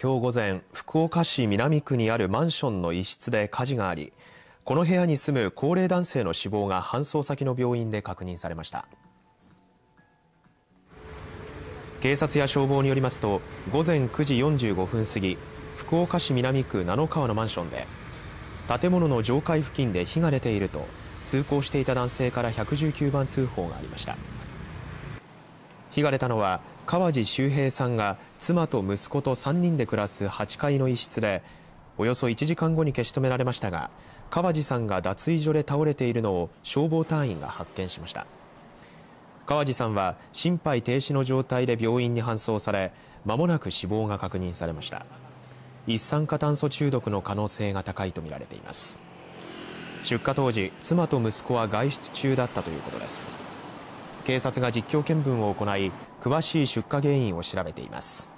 今日午前福岡市南区にあるマンションの一室で火事がありこの部屋に住む高齢男性の死亡が搬送先の病院で確認されました警察や消防によりますと午前9時45分過ぎ福岡市南区七川のマンションで建物の上階付近で火が出ていると通行していた男性から119番通報がありました火が出たのは川地修平さんが妻と息子と3人で暮らす8階の一室でおよそ1時間後に消し止められましたが川地さんが脱衣所で倒れているのを消防隊員が発見しました川地さんは心肺停止の状態で病院に搬送され間もなく死亡が確認されました一酸化炭素中毒の可能性が高いとみられています出火当時妻と息子は外出中だったということです警察が実況見分を行い詳しい出火原因を調べています